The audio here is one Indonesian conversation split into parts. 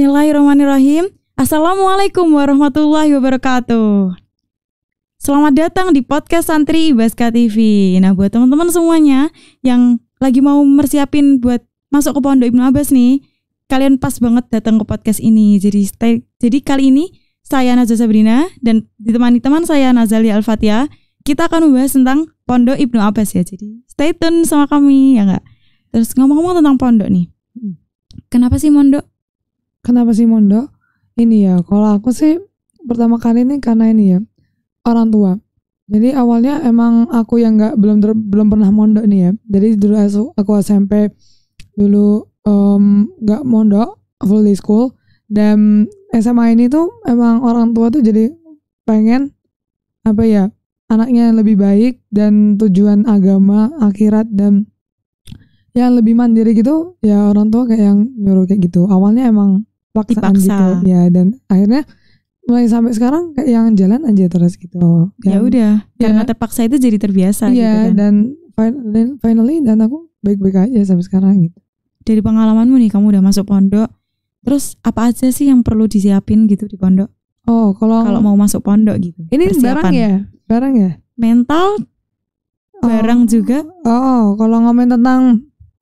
Bismillahirrahmanirrahim. Assalamualaikum warahmatullahi wabarakatuh. Selamat datang di podcast Santri Baska TV. Nah, buat teman-teman semuanya yang lagi mau mersiapin buat masuk ke Pondok Ibnu Abbas nih, kalian pas banget datang ke podcast ini. Jadi stay, jadi kali ini saya Naza Sabrina dan ditemani teman saya Nazali Alfatia. kita akan membahas tentang Pondok Ibnu Abbas ya. Jadi stay tune sama kami ya enggak. Terus ngomong-ngomong tentang pondok nih. Hmm. Kenapa sih mondok? Kenapa sih mondok? Ini ya, kalau aku sih pertama kali ini karena ini ya orang tua. Jadi awalnya emang aku yang nggak belum ter, belum pernah mondok nih ya. Jadi dulu aku SMP dulu nggak um, mondok full day school dan SMA ini tuh emang orang tua tuh jadi pengen apa ya anaknya yang lebih baik dan tujuan agama akhirat dan yang lebih mandiri gitu ya orang tua kayak yang nyuruh kayak gitu awalnya emang paksaan Dipaksa. gitu ya dan akhirnya mulai sampai sekarang kayak yang jalan aja terus gitu ya udah karena ya. terpaksa itu jadi terbiasa ya gitu kan. dan finally dan aku baik-baik aja sampai sekarang gitu dari pengalamanmu nih kamu udah masuk pondok terus apa aja sih yang perlu disiapin gitu di pondok oh kalau kalau mau masuk pondok gitu ini persiapan. barang ya barang ya mental barang oh, juga oh, oh kalau ngomongin tentang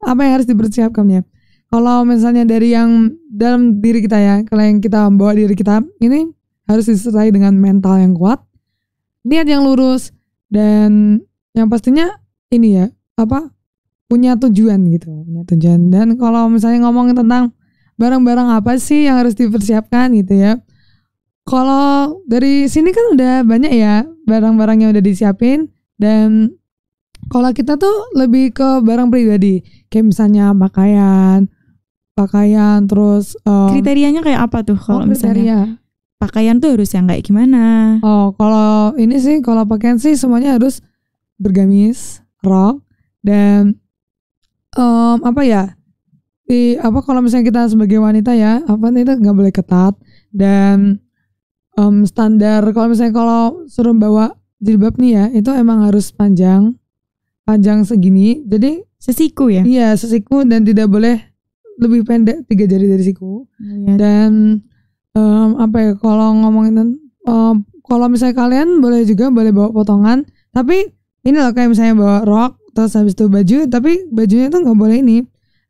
apa yang harus dipersiapkan ya kalau misalnya dari yang dalam diri kita ya, kalau yang kita bawa diri kita ini harus disertai dengan mental yang kuat, niat yang lurus dan yang pastinya ini ya apa punya tujuan gitu, punya tujuan. Dan kalau misalnya ngomongin tentang barang-barang apa sih yang harus dipersiapkan gitu ya. Kalau dari sini kan udah banyak ya barang-barang yang udah disiapin dan kalau kita tuh lebih ke barang pribadi kayak misalnya pakaian pakaian terus um, kriterianya kayak apa tuh kalau oh, misalnya pakaian tuh harus yang kayak gimana oh kalau ini sih kalau pakaian sih semuanya harus bergamis rok dan um, apa ya di apa kalau misalnya kita sebagai wanita ya apa itu nggak boleh ketat dan um, standar kalau misalnya kalau suruh bawa jilbab nih ya itu emang harus panjang panjang segini jadi sesiku ya iya sesiku dan tidak boleh lebih pendek tiga jari dari siku ya. dan um, apa ya kalau ngomongin um, kalau misalnya kalian boleh juga boleh bawa potongan tapi ini loh kayak misalnya bawa rok terus habis itu baju tapi bajunya tuh nggak boleh ini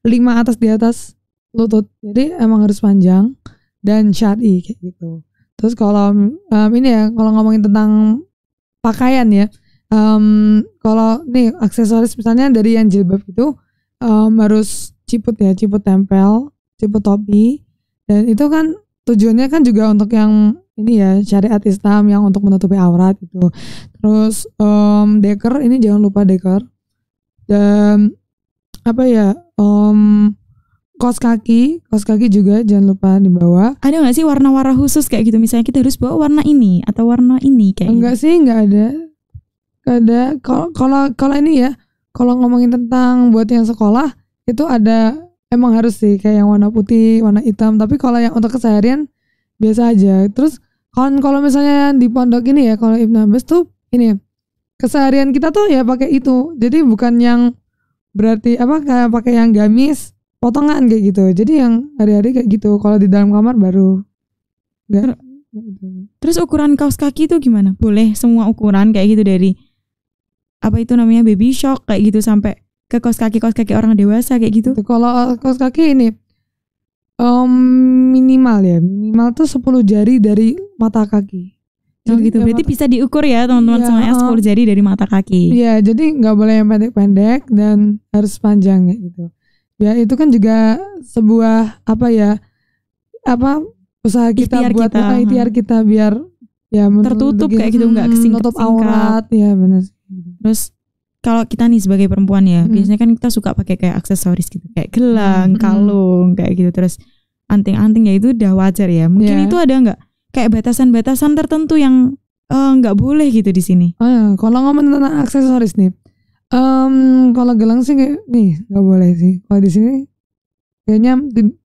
lima atas di atas lutut jadi emang harus panjang dan syari kayak gitu terus kalau um, ini ya kalau ngomongin tentang pakaian ya um, kalau nih aksesoris misalnya dari yang jilbab itu um, harus ciput ya ciput tempel ciput topi dan itu kan tujuannya kan juga untuk yang ini ya syariat Islam yang untuk menutupi aurat gitu terus um, deker ini jangan lupa deker dan apa ya um, kos kaki, kos kaki juga jangan lupa dibawa. Ada nggak sih warna-warna khusus kayak gitu? Misalnya kita harus bawa warna ini atau warna ini kayak? Enggak gitu. sih, enggak ada. Enggak ada. kalau Kalau kalau ini ya, kalau ngomongin tentang buat yang sekolah, itu ada emang harus sih kayak yang warna putih, warna hitam. Tapi kalau yang untuk keseharian biasa aja. Terus kan kalau misalnya di pondok ini ya kalau Ibnu Abbas tuh ini ya, keseharian kita tuh ya pakai itu. Jadi bukan yang berarti apa kayak pakai yang gamis potongan kayak gitu. Jadi yang hari-hari kayak gitu. Kalau di dalam kamar baru enggak Terus ukuran kaos kaki itu gimana? Boleh semua ukuran kayak gitu dari apa itu namanya baby shock kayak gitu sampai ke kos kaki kos kaki orang dewasa kayak gitu kalau eh, kos kaki ini um, minimal ya minimal tuh 10 jari dari mata kaki oh, jadi gitu berarti mata, bisa diukur ya teman-teman yeah, semuanya 10 jari dari mata kaki iya jadi nggak boleh yang pendek-pendek dan harus panjang kayak gitu ya itu kan juga sebuah apa ya apa usaha kita ITR buat kita, uh, eh, ITR hmm. kita biar ya tertutup kayak gitu nggak hmm, kesingkat aurat ya benar terus kalau kita nih sebagai perempuan ya hmm. biasanya kan kita suka pakai kayak aksesoris gitu kayak gelang hmm. kalung kayak gitu terus anting-anting ya itu udah wajar ya mungkin yeah. itu ada nggak kayak batasan-batasan tertentu yang eh, nggak uh, boleh gitu di sini oh ya. kalau ngomong tentang aksesoris nih um, kalau gelang sih kayak nih nggak boleh sih kalau di sini kayaknya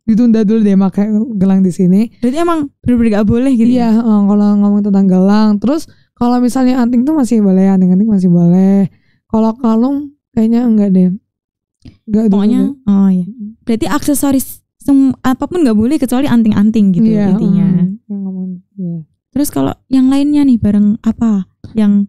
ditunda dulu deh pakai gelang di sini. Berarti emang benar-benar nggak boleh gitu? Iya, ya? kalau ngomong tentang gelang, terus kalau misalnya anting tuh masih boleh, anting-anting masih boleh. Kalau kalung kayaknya enggak deh. Enggak Pokoknya oh ya, Berarti aksesoris sem apapun nggak boleh kecuali anting-anting gitu yeah, intinya. Mm, yeah. Iya. Terus kalau yang lainnya nih bareng apa yang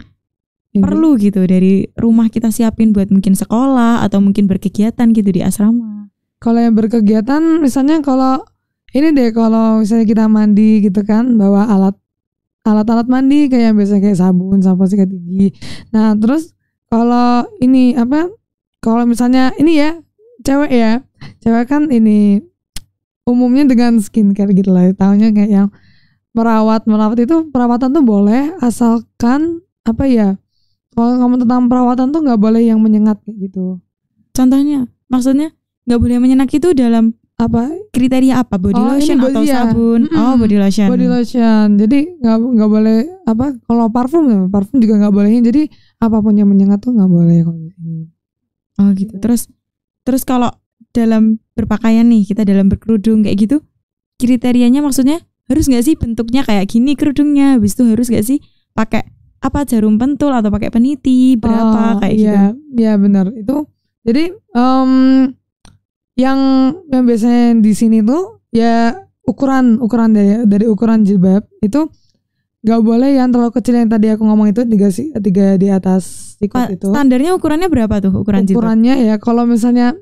Ini. perlu gitu dari rumah kita siapin buat mungkin sekolah atau mungkin berkegiatan gitu di asrama. Kalau yang berkegiatan misalnya kalau ini deh kalau misalnya kita mandi gitu kan bawa alat alat-alat mandi kayak biasanya kayak sabun, sampo sikat gigi. Nah, terus kalau ini apa kalau misalnya ini ya cewek ya cewek kan ini umumnya dengan skincare gitu lah tahunya kayak yang merawat merawat itu perawatan tuh boleh asalkan apa ya kalau kamu tentang perawatan tuh nggak boleh yang menyengat kayak gitu contohnya maksudnya nggak boleh menyengat itu dalam apa kriteria apa body oh, lotion body atau ya. sabun mm -hmm. oh body lotion body lotion jadi nggak nggak boleh apa kalau parfum ya parfum juga nggak bolehin jadi apapun yang menyengat tuh nggak boleh kalau di sini oh gitu terus terus kalau dalam berpakaian nih kita dalam berkerudung kayak gitu kriterianya maksudnya harus nggak sih bentuknya kayak gini kerudungnya habis itu harus nggak sih pakai apa jarum pentul atau pakai peniti berapa oh, kayak iya, gitu iya benar itu jadi um, yang yang biasanya di sini tuh ya ukuran ukuran dari dari ukuran jilbab itu Gak boleh yang terlalu kecil yang tadi aku ngomong itu tiga sih tiga di atas sikut itu. Standarnya ukurannya berapa tuh ukuran Ukurannya jitu? ya kalau misalnya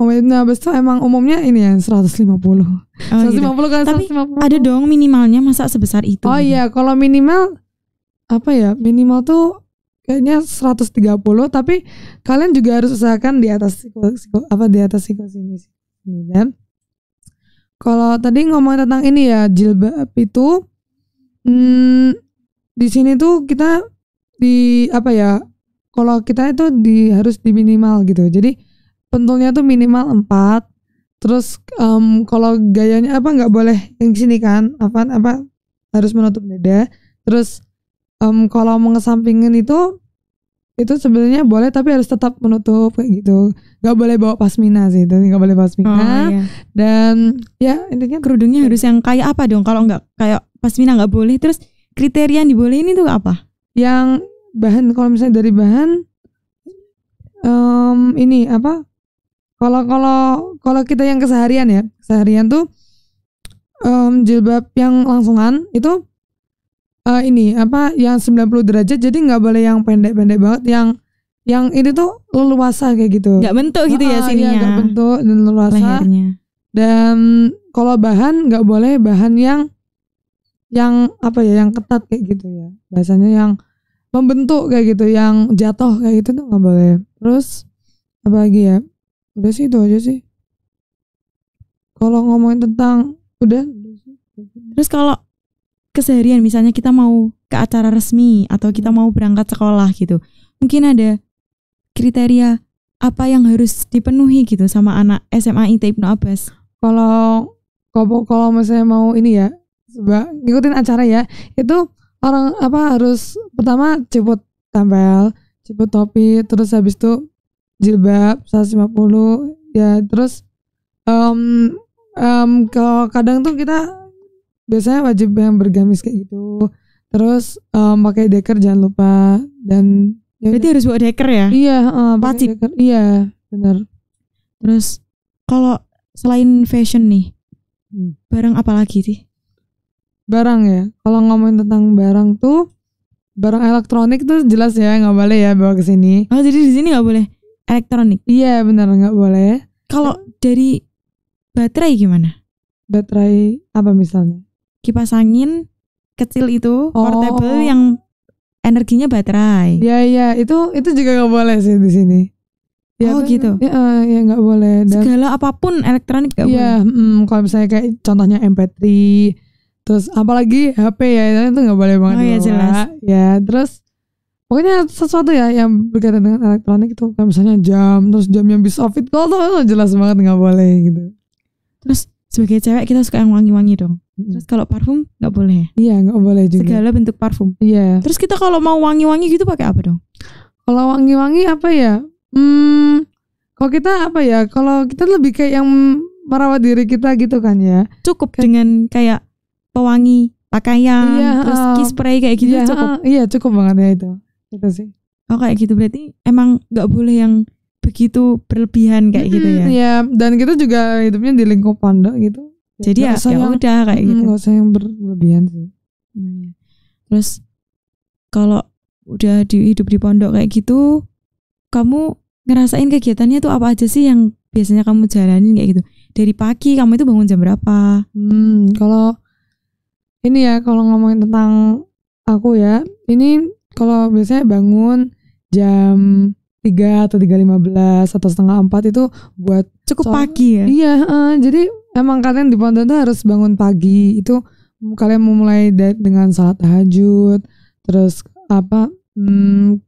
umumnya besar emang umumnya ini ya 150. Oh, 150 iya. gitu. kan Tapi ada dong minimalnya masa sebesar itu. Oh iya, kalau minimal apa ya? Minimal tuh kayaknya 130 tapi kalian juga harus usahakan di atas apa di atas siku sini. Dan kalau tadi ngomong tentang ini ya jilbab itu hmm, di sini tuh kita di apa ya kalau kita itu di harus di minimal gitu jadi pentulnya tuh minimal 4 terus um, kalau gayanya apa nggak boleh yang sini kan apa apa harus menutup dada terus um, kalau mengesampingin itu itu sebenarnya boleh tapi harus tetap menutup kayak gitu nggak boleh bawa pasmina sih itu nggak boleh pasmina oh, iya. dan ya intinya kerudungnya harus yang kayak apa dong kalau nggak kayak pasmina nggak boleh terus kriteria yang ini tuh apa yang bahan kalau misalnya dari bahan um, ini apa kalau kalau kalau kita yang keseharian ya keseharian tuh um, jilbab yang langsungan itu uh, ini apa yang 90 derajat jadi nggak boleh yang pendek-pendek banget yang yang ini tuh leluasa kayak gitu nggak bentuk gitu ya ah, iya, sininya nggak ya, bentuk dan leluasa Lehernya. dan kalau bahan nggak boleh bahan yang yang apa ya yang ketat kayak gitu ya bahasanya yang membentuk kayak gitu yang jatuh kayak gitu tuh nggak boleh terus apa lagi ya udah sih itu aja sih kalau ngomongin tentang udah terus kalau keseharian misalnya kita mau ke acara resmi atau kita hmm. mau berangkat sekolah gitu mungkin ada kriteria apa yang harus dipenuhi gitu sama anak SMA IT Ibnu Abbas kalau kalau kalau misalnya mau ini ya coba ngikutin acara ya itu orang apa harus pertama cepet tempel, cepet topi terus habis itu jilbab 150 ya terus um, um, kalau kadang tuh kita biasanya wajib yang bergamis kayak gitu terus um, pakai deker jangan lupa dan ya berarti udah. harus bawa deker ya iya uh, wajib deker. iya benar terus kalau selain fashion nih hmm. barang apa lagi sih barang ya kalau ngomongin tentang barang tuh barang elektronik tuh jelas ya nggak boleh ya bawa ke sini oh jadi di sini nggak boleh elektronik iya benar nggak boleh kalau dari baterai gimana baterai apa misalnya kipas angin kecil itu oh. portable yang energinya baterai. Iya iya itu itu juga nggak boleh sih di sini. Ya, oh kan, gitu. Ya eh, ya nggak boleh. Dan, Segala apapun elektronik nggak ya, boleh. Mm, kalau misalnya kayak contohnya MP3 terus apalagi HP ya itu nggak boleh banget. Oh ya jelas. Ya terus pokoknya sesuatu ya yang berkaitan dengan elektronik itu kayak misalnya jam terus jam yang bisa fit kalau tuh jelas banget nggak boleh gitu terus sebagai cewek kita suka yang wangi-wangi dong Terus kalau parfum nggak boleh. Iya nggak boleh juga. Segala bentuk parfum. Iya. Terus kita kalau mau wangi-wangi gitu pakai apa dong? Kalau wangi-wangi apa ya? Hmm, kalau kita apa ya? Kalau kita lebih kayak yang merawat diri kita gitu kan ya. Cukup K dengan kayak pewangi pakaian, iya, terus uh, spray kayak gitu iya, cukup. iya cukup banget ya itu. Itu sih. Oh kayak gitu berarti emang nggak boleh yang begitu berlebihan kayak hmm, gitu ya. Iya, dan kita juga hidupnya di lingkup pondok gitu jadi gak ya ya udah kayak mm, gitu nggak usah yang berlebihan sih hmm. terus kalau udah di hidup di pondok kayak gitu kamu ngerasain kegiatannya tuh apa aja sih yang biasanya kamu jalani kayak gitu dari pagi kamu itu bangun jam berapa hmm kalau ini ya kalau ngomongin tentang aku ya ini kalau biasanya bangun jam tiga atau tiga lima belas atau setengah empat itu buat cukup pagi ya iya uh, jadi emang kalian di pondok itu harus bangun pagi itu kalian memulai dengan salat tahajud terus apa hmm,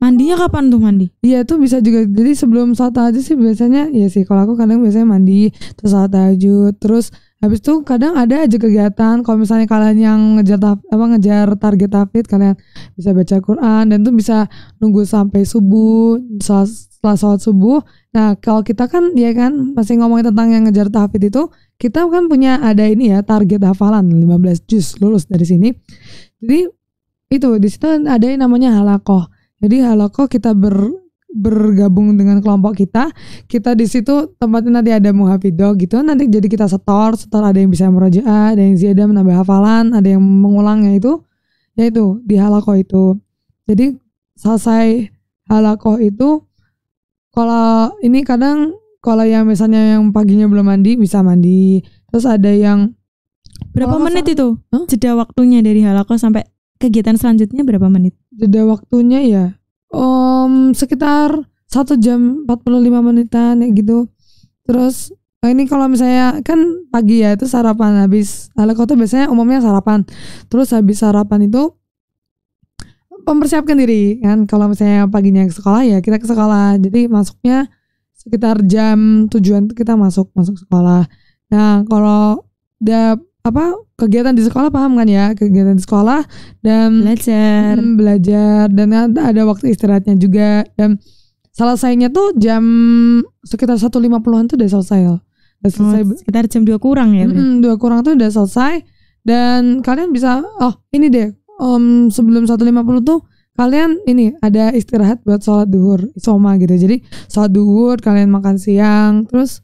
mandinya kapan tuh mandi iya tuh bisa juga jadi sebelum salat tahajud sih biasanya ya sih kalau aku kadang biasanya mandi terus salat tahajud terus Habis itu kadang ada aja kegiatan kalau misalnya kalian yang ngejar apa ngejar target tafid kalian bisa baca Quran dan tuh bisa nunggu sampai subuh setelah, setelah sholat subuh. Nah kalau kita kan ya kan masih ngomongin tentang yang ngejar tafid itu kita kan punya ada ini ya target hafalan 15 juz lulus dari sini. Jadi itu di situ ada yang namanya halakoh. Jadi halakoh kita ber bergabung dengan kelompok kita, kita di situ tempatnya nanti ada muhafidoh gitu, nanti jadi kita setor, setor ada yang bisa merojaah, ada yang ziyadah menambah hafalan, ada yang mengulangnya itu, ya itu di halakoh itu. Jadi selesai halakoh itu, kalau ini kadang kalau yang misalnya yang paginya belum mandi bisa mandi, terus ada yang berapa menit itu huh? jeda waktunya dari halakoh sampai kegiatan selanjutnya berapa menit? Jeda waktunya ya um, sekitar satu jam 45 menitan ya gitu terus eh, ini kalau misalnya kan pagi ya itu sarapan habis ala kota biasanya umumnya sarapan. Terus habis sarapan itu mempersiapkan diri kan kalau misalnya paginya ke sekolah ya kita ke sekolah. Jadi masuknya sekitar jam tujuan kita masuk masuk sekolah. Nah, kalau udah apa kegiatan di sekolah paham kan ya kegiatan di sekolah dan belajar hmm, belajar dan kan ada waktu istirahatnya juga dan selesainya tuh jam sekitar satu 1.50an tuh udah selesai loh. Udah oh, selesai oh, sekitar jam dua kurang ya. dua 2 kurang tuh udah selesai dan kalian bisa oh ini deh um, sebelum puluh tuh kalian ini ada istirahat buat sholat duhur isoma gitu jadi sholat duhur kalian makan siang terus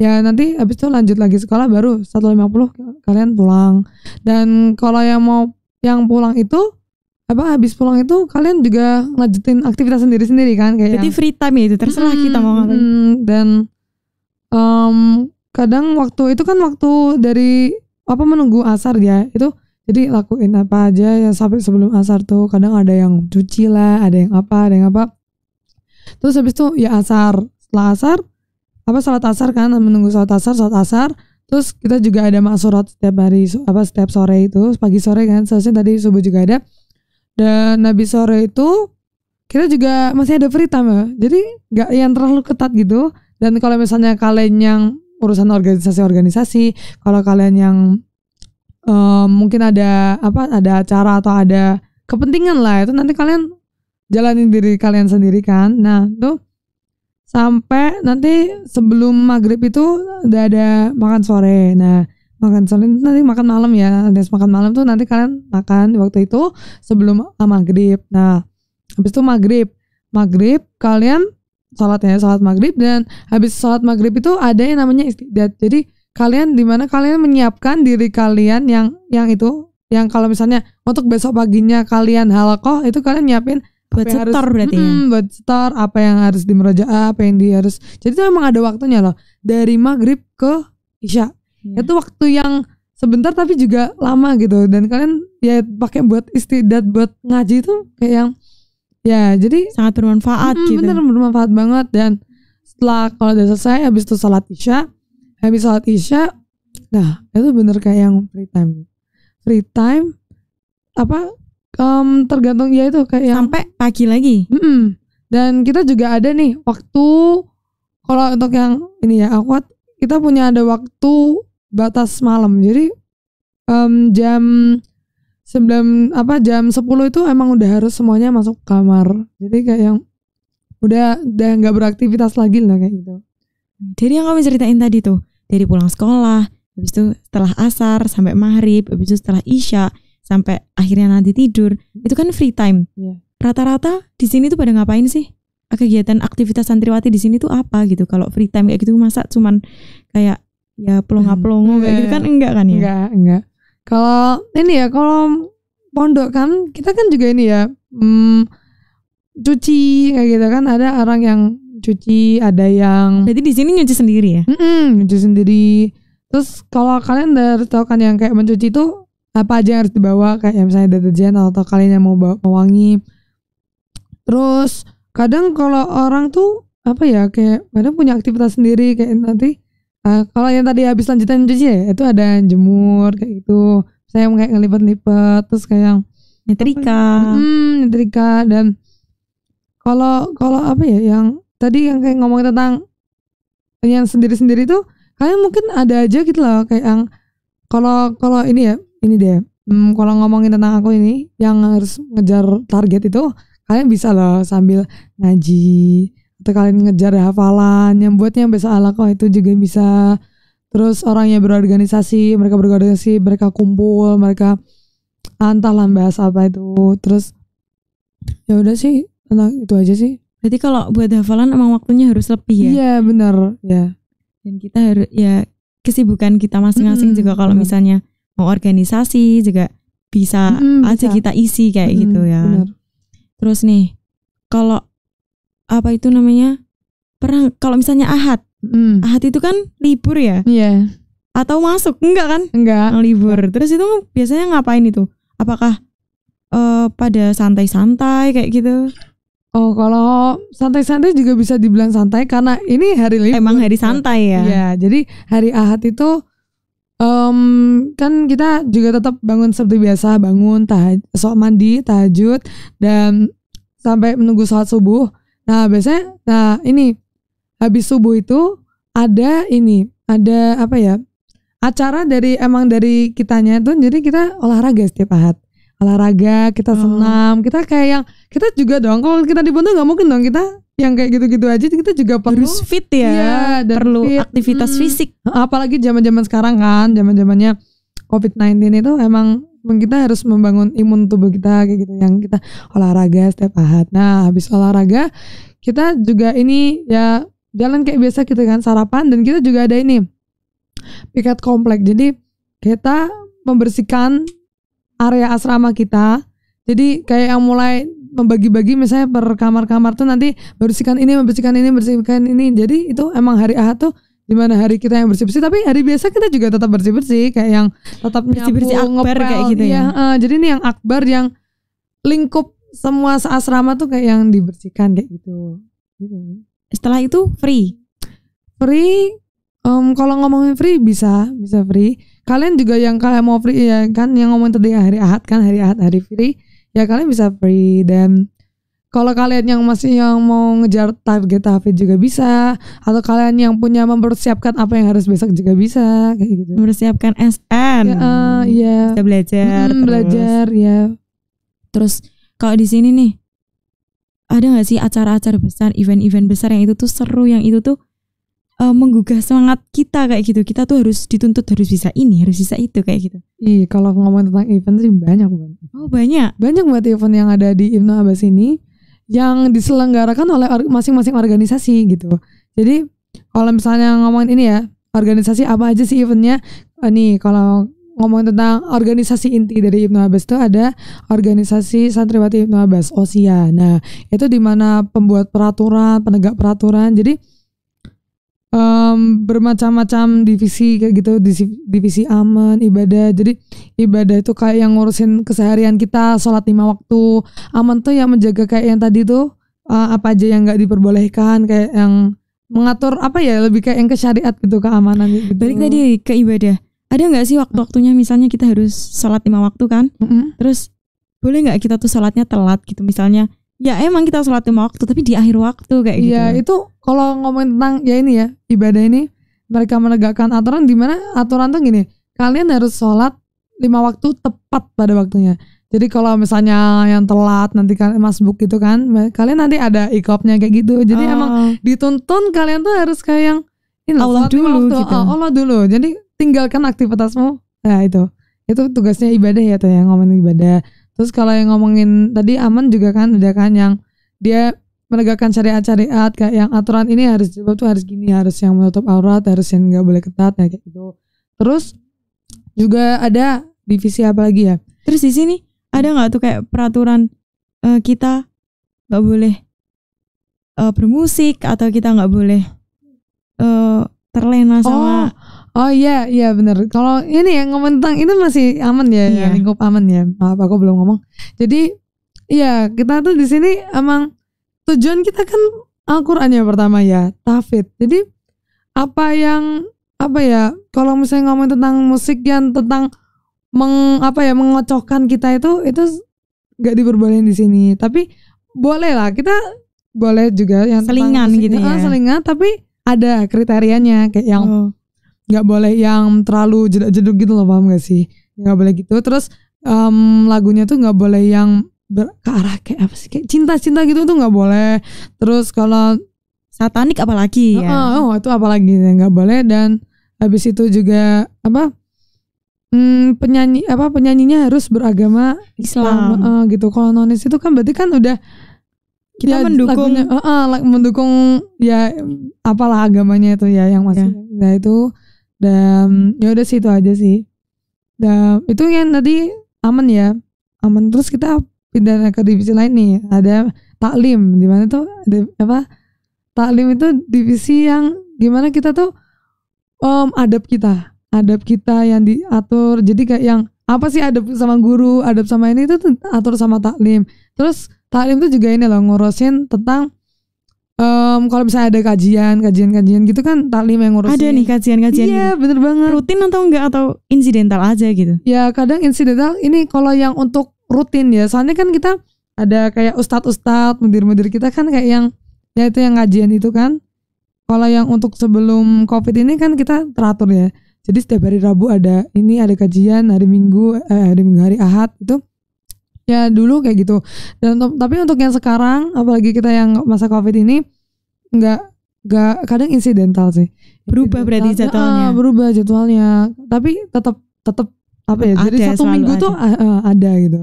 ya nanti habis itu lanjut lagi sekolah baru 150 kalian pulang dan kalau yang mau yang pulang itu apa habis pulang itu kalian juga lanjutin aktivitas sendiri sendiri kan kayak jadi yang, free time ya itu terserah hmm, kita mau ngapain hmm, dan um, kadang waktu itu kan waktu dari apa menunggu asar ya itu jadi lakuin apa aja yang sampai sebelum asar tuh kadang ada yang cuci lah ada yang apa ada yang apa terus habis itu ya asar setelah asar apa sholat asar kan menunggu sholat asar sholat asar terus kita juga ada maksurat setiap hari apa setiap sore itu pagi sore kan seharusnya tadi subuh juga ada dan nabi sore itu kita juga masih ada free time ya jadi nggak yang terlalu ketat gitu dan kalau misalnya kalian yang urusan organisasi-organisasi kalau kalian yang um, mungkin ada apa ada acara atau ada kepentingan lah itu nanti kalian jalanin diri kalian sendiri kan nah tuh sampai nanti sebelum maghrib itu udah ada makan sore. Nah makan sore nanti makan malam ya. nanti makan malam tuh nanti kalian makan di waktu itu sebelum ah, maghrib. Nah habis itu maghrib, maghrib kalian sholatnya sholat maghrib dan habis sholat maghrib itu ada yang namanya istiadat. Jadi kalian dimana kalian menyiapkan diri kalian yang yang itu yang kalau misalnya untuk besok paginya kalian halakoh itu kalian nyiapin buat setor harus, berarti mm, ya? buat setor apa yang harus di meroja apa yang di harus jadi itu memang ada waktunya loh dari maghrib ke isya iya. itu waktu yang sebentar tapi juga lama gitu dan kalian ya pakai buat istidat buat ngaji itu kayak yang ya jadi sangat bermanfaat mm, gitu bener bermanfaat banget dan setelah kalau udah selesai habis itu salat isya habis salat isya nah itu bener kayak yang free time free time apa um, tergantung ya itu kayak yang, sampai pagi lagi. Mm -mm. Dan kita juga ada nih waktu kalau untuk yang ini ya akuat kita punya ada waktu batas malam. Jadi um, jam 9 apa jam 10 itu emang udah harus semuanya masuk kamar. Jadi kayak yang udah udah nggak beraktivitas lagi lah kayak gitu. Jadi yang kamu ceritain tadi tuh dari pulang sekolah, habis itu setelah asar sampai maghrib, habis itu setelah isya sampai akhirnya nanti tidur hmm. itu kan free time rata iya. rata-rata di sini tuh pada ngapain sih kegiatan aktivitas santriwati di sini tuh apa gitu kalau free time kayak gitu masa cuman kayak ya pelongo-pelongo hmm, kayak gitu iya. kan enggak kan ya enggak enggak kalau ini ya kalau pondok kan kita kan juga ini ya hmm, cuci kayak gitu kan ada orang yang cuci ada yang jadi di sini nyuci sendiri ya mm -mm, nyuci sendiri terus kalau kalian udah tahu kan yang kayak mencuci tuh apa aja yang harus dibawa kayak misalnya deterjen atau kalian yang mau bawa pewangi terus kadang kalau orang tuh apa ya kayak kadang punya aktivitas sendiri kayak nanti uh, kalau yang tadi habis lanjutan cuci ya itu ada jemur kayak gitu saya mau kayak ngelipet-lipet terus kayak nyetrika ya, hmm, nyetrika dan kalau kalau apa ya yang tadi yang kayak ngomong tentang yang sendiri-sendiri tuh kalian mungkin ada aja gitu loh kayak yang kalau kalau ini ya ini deh hmm, kalau ngomongin tentang aku ini yang harus ngejar target itu kalian bisa loh sambil ngaji atau kalian ngejar hafalan yang buatnya bisa ala kok itu juga bisa terus orangnya berorganisasi mereka berorganisasi mereka kumpul mereka entahlah bahas apa itu terus ya udah sih tentang itu aja sih Jadi kalau buat hafalan emang waktunya harus lebih ya iya benar ya dan kita harus ya kesibukan kita masing-masing hmm, juga kalau misalnya mau organisasi juga bisa hmm, aja kita isi kayak hmm, gitu ya. Terus nih kalau apa itu namanya perang kalau misalnya ahad hmm. ahad itu kan libur ya. Iya. Yeah. Atau masuk enggak kan? Enggak. Libur. Terus itu biasanya ngapain itu? Apakah uh, pada santai-santai kayak gitu? Oh, kalau santai-santai juga bisa dibilang santai karena ini hari libur. Emang hari santai ya. Iya, jadi hari Ahad itu um, kan kita juga tetap bangun seperti biasa bangun tahaj sok mandi tahajud dan sampai menunggu sholat subuh nah biasanya nah ini habis subuh itu ada ini ada apa ya acara dari emang dari kitanya itu jadi kita olahraga setiap ahad olahraga kita oh. senam oh. kita kayak yang kita juga dong kalau kita di pondok nggak mungkin dong kita yang kayak gitu-gitu aja kita juga perlu harus fit ya, ya dan perlu fit. aktivitas hmm. fisik. Apalagi zaman-zaman sekarang kan, zaman-zamannya COVID-19 itu emang kita harus membangun imun tubuh kita kayak gitu yang kita olahraga setiap saat Nah, habis olahraga kita juga ini ya jalan kayak biasa gitu kan sarapan dan kita juga ada ini piket komplek. Jadi kita membersihkan area asrama kita. Jadi kayak yang mulai membagi-bagi misalnya per kamar-kamar tuh nanti bersihkan ini, membersihkan ini, bersihkan ini. Jadi itu emang hari Ahad tuh di mana hari kita yang bersih bersih tapi hari biasa kita juga tetap bersih bersih kayak yang tetap bersih bersih nyapu, akbar ngepel, kayak gitu ya, ya. Uh, jadi ini yang akbar yang lingkup semua asrama tuh kayak yang dibersihkan kayak gitu gitu setelah itu free free um, kalau ngomongin free bisa bisa free kalian juga yang kalian mau free ya kan yang ngomongin tadi hari ahad kan hari ahad hari free ya kalian bisa free dan kalau kalian yang masih yang mau ngejar target tahap juga bisa atau kalian yang punya mempersiapkan apa yang harus besok juga bisa kayak gitu mempersiapkan SN ya, uh, ya. bisa belajar hmm, belajar ya terus kalau di sini nih ada nggak sih acara-acara besar event-event besar yang itu tuh seru yang itu tuh uh, menggugah semangat kita kayak gitu. Kita tuh harus dituntut harus bisa ini, harus bisa itu kayak gitu. Iya, kalau ngomong tentang event sih banyak banget. Oh, banyak. Banyak banget event yang ada di Ibnu Abbas ini yang diselenggarakan oleh masing-masing or organisasi gitu. Jadi kalau misalnya ngomongin ini ya, organisasi apa aja sih eventnya? Uh, nih kalau ngomongin tentang organisasi inti dari Ibnu Abbas itu ada organisasi Santriwati Ibnu Abbas OSIA. Nah, itu di mana pembuat peraturan, penegak peraturan. Jadi um, bermacam-macam divisi kayak gitu divisi, aman ibadah jadi ibadah itu kayak yang ngurusin keseharian kita sholat lima waktu aman tuh yang menjaga kayak yang tadi tuh uh, apa aja yang nggak diperbolehkan kayak yang mengatur apa ya lebih kayak yang ke syariat gitu keamanan gitu balik tadi ke ibadah ada nggak sih waktu-waktunya misalnya kita harus sholat lima waktu kan mm -hmm. terus boleh nggak kita tuh sholatnya telat gitu misalnya ya emang kita sholat lima waktu tapi di akhir waktu kayak iya, gitu ya itu kalau ngomongin tentang ya ini ya ibadah ini mereka menegakkan aturan di mana aturan tuh gini kalian harus sholat lima waktu tepat pada waktunya jadi kalau misalnya yang telat nanti kalian masbuk gitu kan, kalian nanti ada ikopnya kayak gitu. Jadi oh. emang dituntun kalian tuh harus kayak yang ini Allah dulu waktu, gitu. Ah, Allah dulu. Jadi tinggalkan aktivitasmu. Nah itu. Itu tugasnya ibadah ya tuh yang ngomongin ibadah. Terus kalau yang ngomongin tadi aman juga kan udah kan yang dia menegakkan syariat-syariat kayak yang aturan ini harus jilbab tuh harus gini, harus yang menutup aurat, harus yang nggak boleh ketat ya, kayak gitu. Terus juga ada divisi apa lagi ya? Terus di sini ada nggak tuh kayak peraturan uh, kita nggak boleh uh, bermusik atau kita nggak boleh uh, terlena sama oh Oh iya iya bener. Kalau ini ya ngomong tentang ini masih aman ya, iya. ya lingkup aman ya. Maaf aku belum ngomong. Jadi iya kita tuh di sini emang tujuan kita kan Al-Qur'an ya pertama ya, tafid. Jadi apa yang apa ya kalau misalnya ngomong tentang musik yang tentang meng apa ya mengocokkan kita itu itu nggak diperbolehin di sini tapi boleh lah kita boleh juga yang selingan gitu ya selingan tapi ada kriterianya kayak yang oh nggak boleh yang terlalu jeduk-jeduk gitu loh paham gak sih nggak boleh gitu terus um, lagunya tuh nggak boleh yang ber, ke arah kayak apa sih kayak cinta-cinta gitu tuh nggak boleh terus kalau satanik apalagi ya oh, oh itu apalagi nggak boleh dan habis itu juga apa hmm, penyanyi apa penyanyinya harus beragama Islam, Islam. Uh, gitu kalau nonis itu kan berarti kan udah kita ya, mendukung lagunya, uh, uh, mendukung ya apalah agamanya itu ya yang masih ya. ya itu dan ya udah sih itu aja sih dan itu yang tadi aman ya aman terus kita pindah ke divisi lain nih ada taklim di mana tuh ada apa taklim itu divisi yang gimana kita tuh um, adab kita adab kita yang diatur jadi kayak yang apa sih adab sama guru adab sama ini itu atur sama taklim terus taklim tuh juga ini loh ngurusin tentang um, kalau misalnya ada kajian, kajian-kajian gitu kan taklim yang ngurusin. Ada nih kajian-kajian. Iya, gitu. bener banget. Rutin atau enggak atau insidental aja gitu? Ya kadang insidental. Ini kalau yang untuk rutin ya, soalnya kan kita ada kayak ustadz-ustadz, mudir-mudir kita kan kayak yang ya itu yang kajian itu kan. Kalau yang untuk sebelum covid ini kan kita teratur ya. Jadi setiap hari Rabu ada ini ada kajian, hari Minggu, eh, hari Minggu hari Ahad itu ya dulu kayak gitu dan tapi untuk yang sekarang apalagi kita yang masa covid ini nggak nggak kadang insidental sih berubah berarti jadwalnya ah, berubah jadwalnya tapi tetap tetap apa ya jadi satu minggu ada. tuh uh, ada gitu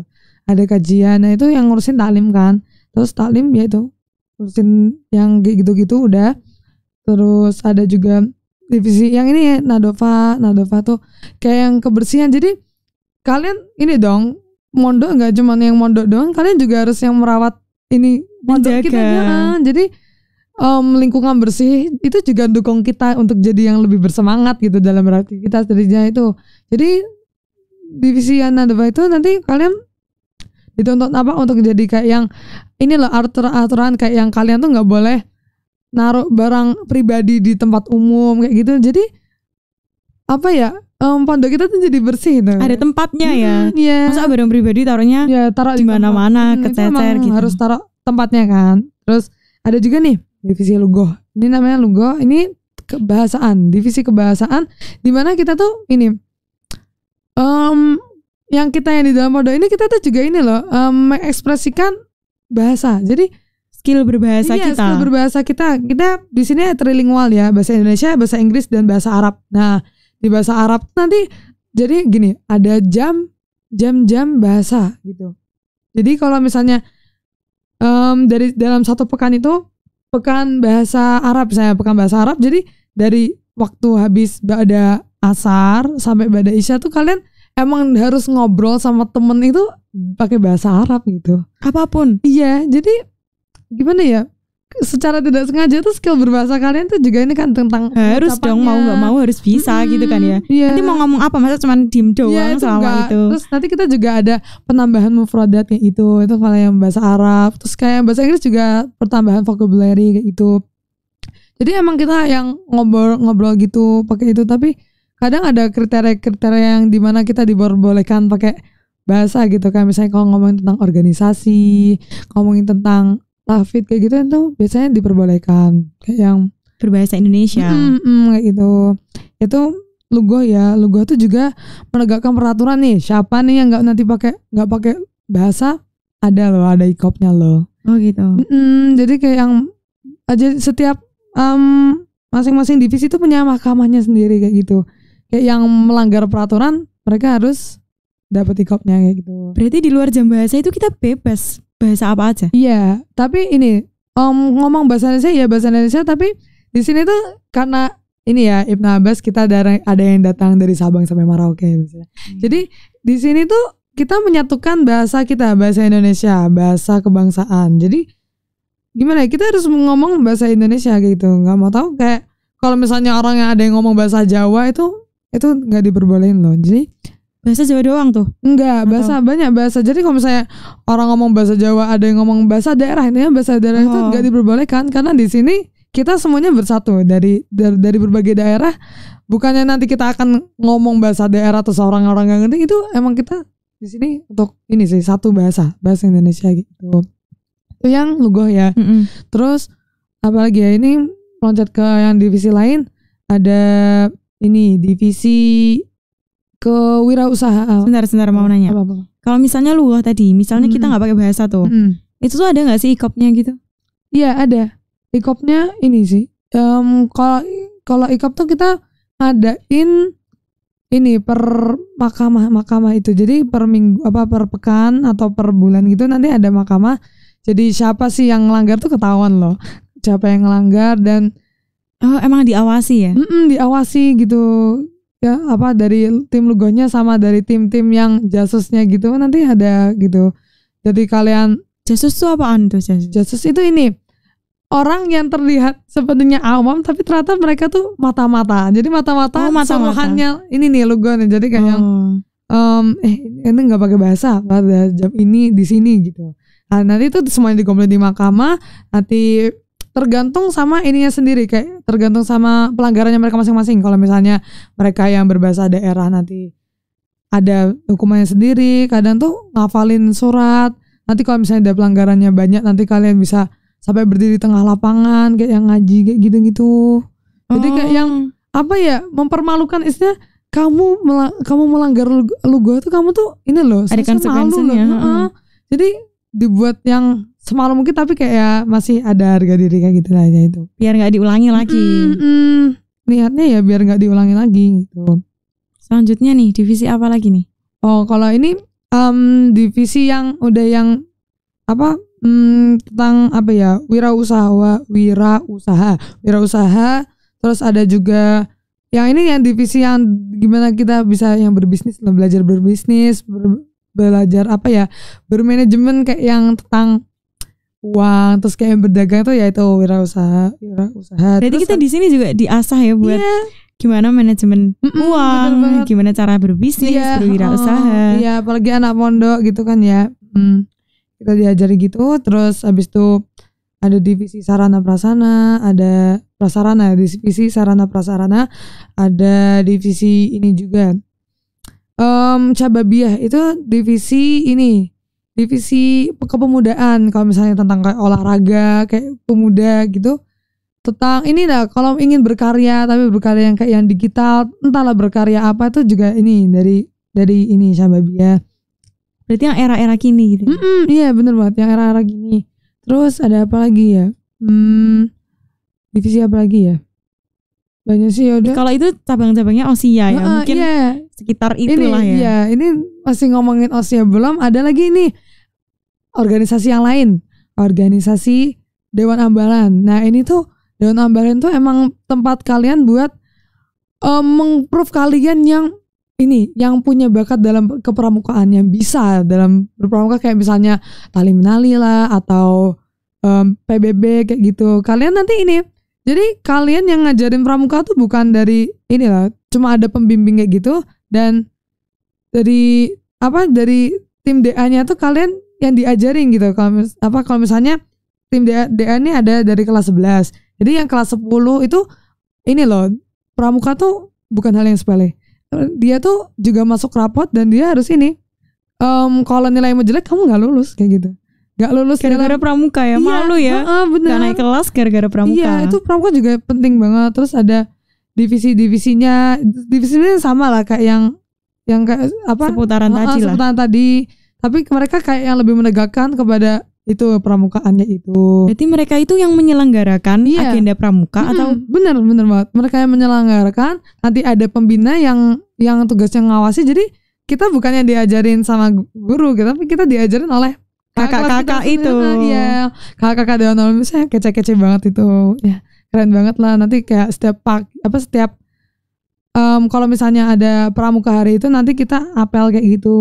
ada kajian nah itu yang ngurusin taklim kan terus taklim ya itu ngurusin yang kayak gitu-gitu udah terus ada juga divisi yang ini ya Nadova Nadova tuh kayak yang kebersihan jadi kalian ini dong mondok nggak cuma yang mondok doang kalian juga harus yang merawat ini mondok kita juga. Ya. jadi um, lingkungan bersih itu juga dukung kita untuk jadi yang lebih bersemangat gitu dalam beraktivitas dirinya itu jadi divisi Anadaba itu nanti kalian dituntut apa untuk jadi kayak yang ini loh aturan aturan kayak yang kalian tuh nggak boleh naruh barang pribadi di tempat umum kayak gitu jadi apa ya um, pondok kita tuh jadi bersih tuh. Ada tempatnya ya. Iya. Masa barang pribadi taruhnya ya, taruh di mana-mana, hmm, kececer gitu. Harus taruh tempatnya kan. Terus ada juga nih divisi lugo. Ini namanya lugo. Ini kebahasaan, divisi kebahasaan di mana kita tuh ini um, yang kita yang di dalam pondok ini kita tuh juga ini loh um, mengekspresikan bahasa. Jadi skill berbahasa iya, kita. skill berbahasa kita. Kita di sini ya trilingual ya, bahasa Indonesia, bahasa Inggris dan bahasa Arab. Nah, di bahasa Arab nanti jadi gini ada jam jam-jam bahasa gitu jadi kalau misalnya um, dari dalam satu pekan itu pekan bahasa Arab saya pekan bahasa Arab jadi dari waktu habis ada asar sampai pada isya tuh kalian emang harus ngobrol sama temen itu pakai bahasa Arab gitu apapun iya jadi gimana ya secara tidak sengaja tuh skill berbahasa kalian tuh juga ini kan tentang harus dong mau nggak mau harus bisa hmm, gitu kan ya yeah. nanti mau ngomong apa masa cuma diem iya, doang yeah, itu selama itu terus nanti kita juga ada penambahan mufradat kayak gitu, itu itu kalau yang bahasa Arab terus kayak bahasa Inggris juga pertambahan vocabulary kayak itu jadi emang kita yang ngobrol-ngobrol gitu pakai itu tapi kadang ada kriteria-kriteria yang dimana kita diperbolehkan pakai bahasa gitu kan misalnya kalau ngomongin tentang organisasi ngomongin tentang Tafid kayak gitu itu biasanya diperbolehkan kayak yang berbahasa Indonesia mm, mm, kayak gitu itu lugoh ya lugoh tuh juga menegakkan peraturan nih siapa nih yang nggak nanti pakai nggak pakai bahasa ada loh ada ikopnya loh oh gitu mm, mm, jadi kayak yang aja setiap masing masing-masing divisi itu punya mahkamahnya sendiri kayak gitu kayak yang melanggar peraturan mereka harus dapat ikopnya kayak gitu berarti di luar jam bahasa itu kita bebas bahasa apa aja? Iya, tapi ini om um, ngomong bahasa Indonesia ya bahasa Indonesia tapi di sini tuh karena ini ya Ibnu Abbas kita ada ada yang datang dari Sabang sampai Merauke misalnya. Hmm. Jadi di sini tuh kita menyatukan bahasa kita bahasa Indonesia, bahasa kebangsaan. Jadi gimana ya kita harus ngomong bahasa Indonesia gitu. nggak mau tahu kayak kalau misalnya orang yang ada yang ngomong bahasa Jawa itu itu nggak diperbolehin loh. Jadi bahasa Jawa doang tuh? Enggak, bahasa Atau? banyak bahasa. Jadi kalau misalnya orang ngomong bahasa Jawa, ada yang ngomong bahasa daerah, ini bahasa daerah oh. itu enggak diperbolehkan karena di sini kita semuanya bersatu dari dari, dari berbagai daerah. Bukannya nanti kita akan ngomong bahasa daerah atau seorang orang yang ngerti itu emang kita di sini untuk ini sih satu bahasa, bahasa Indonesia gitu. Itu yang lugoh ya. Mm -mm. Terus apalagi ya ini loncat ke yang divisi lain ada ini divisi kewirausahaan. Sebentar, sebentar mau nanya. Apa, apa. Kalau misalnya lu tadi, misalnya hmm. kita nggak pakai bahasa tuh, hmm. itu tuh ada nggak sih ikopnya gitu? Iya ada. Ikopnya ini sih. Um, kalau kalau ikop tuh kita ngadain ini per makamah makamah itu. Jadi per minggu apa per pekan atau per bulan gitu nanti ada makamah. Jadi siapa sih yang melanggar tuh ketahuan loh. Siapa yang melanggar dan Oh, emang diawasi ya? Mm -mm, diawasi gitu ya apa dari tim Lugonya sama dari tim-tim yang Jasusnya gitu nanti ada gitu. Jadi kalian Jasus itu apa? tuh Jasus? Jasus itu ini orang yang terlihat sepertinya awam tapi ternyata mereka tuh mata-mata. Jadi mata-mata oh, mata -mata. ini nih Lugonya. Jadi kayak oh. um, eh ini nggak pakai bahasa pada jam ini di sini gitu. Nah, nanti itu semuanya dikumpulin di mahkamah, nanti tergantung sama ininya sendiri kayak tergantung sama pelanggarannya mereka masing-masing. Kalau misalnya mereka yang berbahasa daerah nanti ada hukumannya sendiri. Kadang tuh ngafalin surat. Nanti kalau misalnya ada pelanggarannya banyak nanti kalian bisa sampai berdiri di tengah lapangan kayak yang ngaji kayak gitu-gitu. Jadi kayak oh. yang apa ya mempermalukan istilah kamu kamu melanggar lugu itu kamu tuh ini loh ada konsekuensinya malu loh. Uh -uh. jadi dibuat yang semalam mungkin tapi kayak ya masih ada harga diri kayak gitu lah ya itu biar nggak diulangi lagi mm, mm. lihatnya ya biar nggak diulangi lagi gitu selanjutnya nih divisi apa lagi nih oh kalau ini um, divisi yang udah yang apa um, tentang apa ya wirausaha wirausaha wirausaha terus ada juga yang ini yang divisi yang gimana kita bisa yang berbisnis belajar berbisnis ber, belajar apa ya bermanajemen kayak yang tentang uang terus kayak berdagang tuh ya itu wira usaha wira usaha. jadi kita kan di sini juga diasah ya buat yeah. gimana manajemen mm -mm, uang gimana cara berbisnis yeah, usaha. iya oh, apalagi anak pondok gitu kan ya hmm. kita diajari gitu terus habis itu ada divisi sarana prasarana, ada prasarana divisi sarana prasarana ada divisi ini juga um, cababiah itu divisi ini divisi kepemudaan kalau misalnya tentang kayak olahraga kayak pemuda gitu tentang ini lah kalau ingin berkarya tapi berkarya yang kayak yang digital entahlah berkarya apa itu juga ini dari dari ini ya. berarti yang era-era kini gitu mm -mm, iya bener banget yang era-era kini terus ada apa lagi ya hmm, divisi apa lagi ya banyak sih ya udah kalau itu cabang-cabangnya osia ya uh, mungkin yeah. sekitar itulah ini, ya iya ini masih ngomongin osia belum ada lagi nih organisasi yang lain, organisasi Dewan Ambalan. Nah ini tuh Dewan Ambalan tuh emang tempat kalian buat um, eh, mengproof kalian yang ini yang punya bakat dalam kepramukaan yang bisa dalam berpramuka kayak misalnya tali menali lah atau um, PBB kayak gitu. Kalian nanti ini jadi kalian yang ngajarin pramuka tuh bukan dari inilah cuma ada pembimbing kayak gitu dan dari apa dari tim DA-nya tuh kalian yang diajarin gitu kalau apa kalau misalnya tim DA, DA ini ada dari kelas 11 jadi yang kelas 10 itu ini loh pramuka tuh bukan hal yang sepele dia tuh juga masuk rapot dan dia harus ini um, kalau nilaimu jelek kamu nggak lulus kayak gitu nggak lulus gara-gara pramuka ya iya, malu ya uh, bener. Gak naik kelas gara-gara pramuka iya itu pramuka juga penting banget terus ada divisi-divisinya divisinya sama lah kayak yang yang kayak apa seputaran uh, tadi lah seputaran tadi tapi mereka kayak yang lebih menegakkan kepada itu pramukaannya itu. jadi mereka itu yang menyelenggarakan iya. agenda pramuka hmm, atau benar benar banget mereka yang menyelenggarakan nanti ada pembina yang yang tugasnya ngawasi jadi kita bukannya diajarin sama guru kita gitu, tapi kita diajarin oleh kakak-kakak itu nah, Iya. kakak-kakak dewan alumni saya kece-kece banget itu ya keren banget lah nanti kayak setiap pak apa setiap um, kalau misalnya ada pramuka hari itu nanti kita apel kayak gitu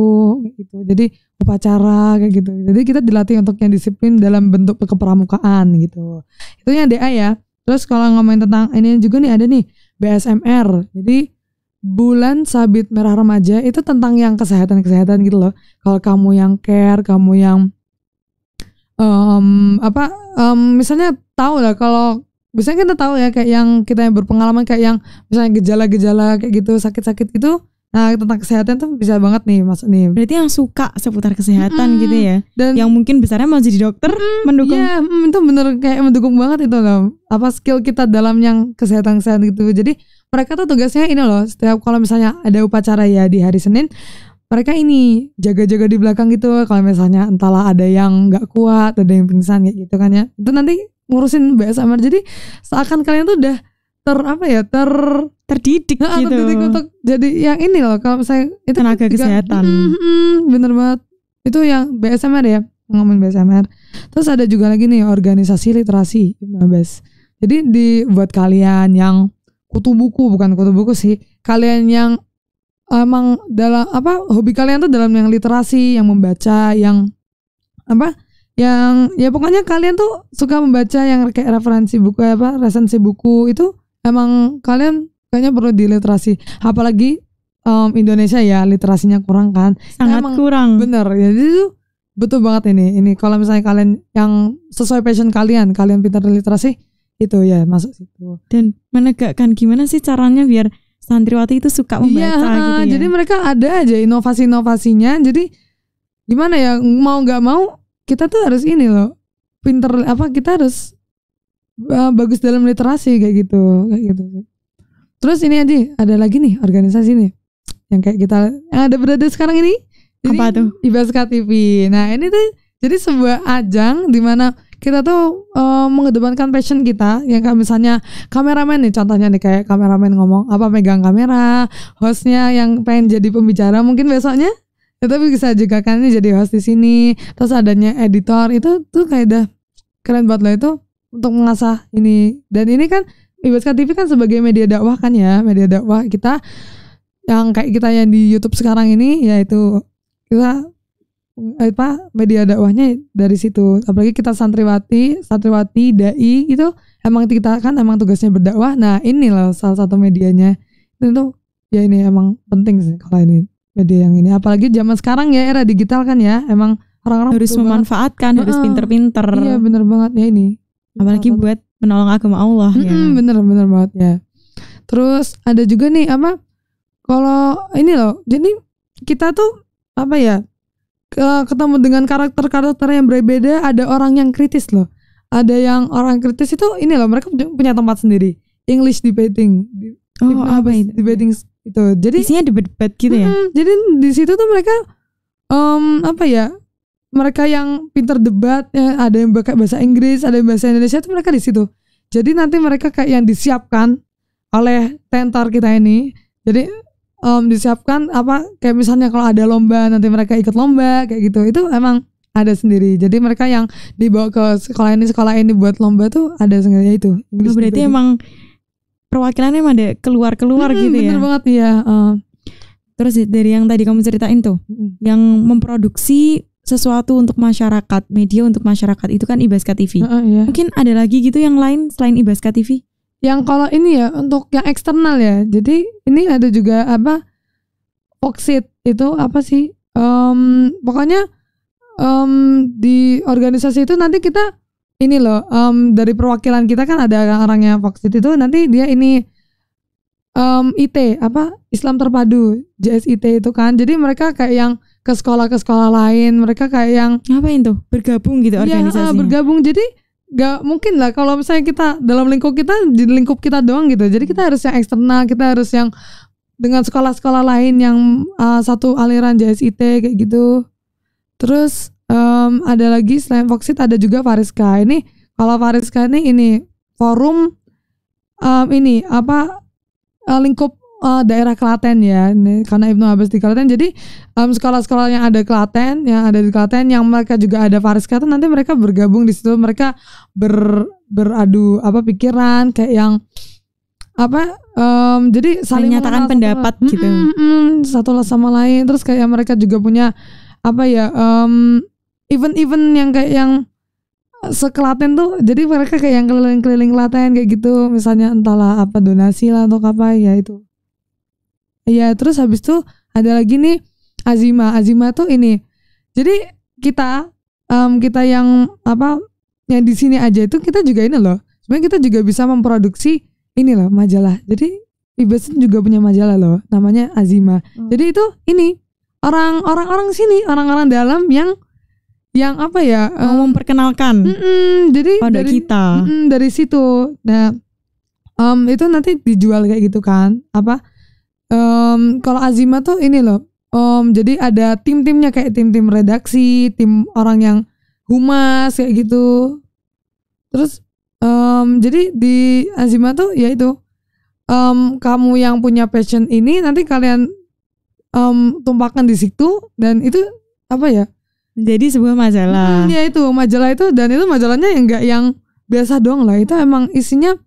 gitu jadi upacara kayak gitu. Jadi kita dilatih untuk yang disiplin dalam bentuk kepramukaan gitu. Itunya DA ya. Terus kalau ngomongin tentang ini juga nih ada nih BSMR. Jadi bulan sabit merah remaja itu tentang yang kesehatan-kesehatan gitu loh. Kalau kamu yang care, kamu yang um, apa um, misalnya tahu lah kalau misalnya kan kita tahu ya kayak yang kita yang berpengalaman kayak yang misalnya gejala-gejala kayak gitu sakit-sakit itu Nah tentang kesehatan tuh bisa banget nih mas nih. Berarti yang suka seputar kesehatan mm, gitu ya. Dan yang mungkin besarnya mau jadi dokter mm, mendukung. Iya yeah, mm, itu bener kayak mendukung banget itu loh. Apa skill kita dalam yang kesehatan kesehatan gitu. Jadi mereka tuh tugasnya ini loh. Setiap kalau misalnya ada upacara ya di hari Senin, mereka ini jaga-jaga di belakang gitu kalau misalnya entahlah ada yang nggak kuat ada yang pingsan kayak gitu kan ya itu nanti ngurusin BSMR jadi seakan kalian tuh udah ter apa ya ter terdidik nah, gitu. Terdidik untuk jadi yang ini loh kalau saya itu tenaga juga, kesehatan. Mm, mm, bener banget. Itu yang BSMR ya, ngomongin BSMR. Terus ada juga lagi nih organisasi literasi Mabes. Jadi di buat kalian yang kutu buku bukan kutu buku sih, kalian yang emang dalam apa hobi kalian tuh dalam yang literasi, yang membaca, yang apa? Yang ya pokoknya kalian tuh suka membaca yang kayak referensi buku apa, resensi buku itu emang kalian kayaknya perlu diliterasi apalagi um, Indonesia ya literasinya kurang kan sangat Emang kurang bener ya itu betul banget ini ini kalau misalnya kalian yang sesuai passion kalian kalian pintar literasi itu ya masuk situ dan menegakkan gimana sih caranya biar santriwati itu suka iya, membaca ya, gitu ya jadi mereka ada aja inovasi-inovasinya jadi gimana ya mau nggak mau kita tuh harus ini loh pinter apa kita harus eh, bagus dalam literasi kayak gitu kayak gitu Terus ini aja ada lagi nih organisasi nih yang kayak kita yang ada berada sekarang ini. Jadi, Apa tuh? Ibaska TV. Nah ini tuh jadi sebuah ajang di mana kita tuh eh, mengedepankan passion kita yang kayak misalnya kameramen nih contohnya nih kayak kameramen ngomong apa megang kamera hostnya yang pengen jadi pembicara mungkin besoknya tapi bisa juga kan ini jadi host di sini terus adanya editor itu tuh kayak udah keren banget loh itu untuk mengasah ini dan ini kan Ibaska TV kan sebagai media dakwah kan ya, media dakwah kita yang kayak kita yang di YouTube sekarang ini yaitu kita apa media dakwahnya dari situ apalagi kita santriwati santriwati dai itu emang kita kan emang tugasnya berdakwah nah inilah salah satu medianya itu ya ini emang penting sih kalau ini media yang ini apalagi zaman sekarang ya era digital kan ya emang orang-orang harus memanfaatkan banget. harus pinter-pinter iya bener banget ya ini apalagi buat menolong agama Allah mm -hmm, ya. bener bener banget ya terus ada juga nih apa kalau ini loh jadi kita tuh apa ya ketemu dengan karakter-karakter yang berbeda ada orang yang kritis loh ada yang orang kritis itu ini loh mereka punya tempat sendiri English debating oh English apa itu debating itu jadi isinya debat-debat gitu ya mm, jadi di situ tuh mereka um, apa ya mereka yang pinter debat ya, ada yang pakai bahasa Inggris ada yang bahasa Indonesia itu mereka di situ jadi nanti mereka kayak yang disiapkan oleh tentar kita ini jadi um, disiapkan apa kayak misalnya kalau ada lomba nanti mereka ikut lomba kayak gitu itu emang ada sendiri jadi mereka yang dibawa ke sekolah ini sekolah ini buat lomba tuh ada sengaja itu oh, Inggris berarti itu. emang perwakilannya emang ada keluar keluar hmm, gitu bener ya bener banget ya um, terus dari yang tadi kamu ceritain tuh hmm. yang memproduksi sesuatu untuk masyarakat, media untuk masyarakat itu kan Ibaska TV. Uh, iya. Mungkin ada lagi gitu yang lain selain Ibaska TV? Yang kalau ini ya untuk yang eksternal ya. Jadi ini ada juga apa Oksid itu apa sih? Um, pokoknya um, di organisasi itu nanti kita ini loh um, dari perwakilan kita kan ada orangnya Oksid itu nanti dia ini um, IT apa Islam terpadu JSIT itu kan. Jadi mereka kayak yang ke sekolah ke sekolah lain mereka kayak yang ngapain tuh bergabung gitu iya, organisasi ya, bergabung jadi nggak mungkin lah kalau misalnya kita dalam lingkup kita di lingkup kita doang gitu jadi kita harus yang eksternal kita harus yang dengan sekolah-sekolah lain yang uh, satu aliran JSIT kayak gitu terus um, ada lagi selain Foxit ada juga Fariska ini kalau Fariska ini ini forum um, ini apa uh, lingkup uh, daerah Klaten ya, ini, karena Ibnu Abbas di Klaten. Jadi um, sekolah-sekolah yang ada Klaten, yang ada di Klaten, yang mereka juga ada Faris Klaten, nanti mereka bergabung di situ, mereka ber beradu apa pikiran kayak yang apa um, jadi saling menyatakan pendapat gitu. satu, gitu mm, mm, satu sama lain terus kayak mereka juga punya apa ya um, event-event yang kayak yang sekelaten tuh jadi mereka kayak yang keliling-keliling Klaten kayak gitu misalnya entahlah apa donasi lah atau apa ya itu Iya, terus habis itu ada lagi nih Azima. Azima tuh ini. Jadi kita um, kita yang apa yang di sini aja itu kita juga ini loh. Sebenarnya kita juga bisa memproduksi ini loh majalah. Jadi Ibasin juga punya majalah loh namanya Azima. Hmm. Jadi itu ini orang-orang orang sini, orang-orang dalam yang yang apa ya um, memperkenalkan. Mm -mm, jadi pada dari, kita. Mm -mm, dari situ. Nah, um, itu nanti dijual kayak gitu kan. Apa? um, kalau Azima tuh ini loh. Um, jadi ada tim-timnya kayak tim-tim redaksi, tim orang yang humas kayak gitu. Terus um, jadi di Azima tuh ya itu um, kamu yang punya passion ini nanti kalian um, tumpahkan di situ dan itu apa ya? Jadi sebuah majalah. Hmm, ya itu majalah itu dan itu majalahnya yang enggak yang biasa dong lah. Itu emang isinya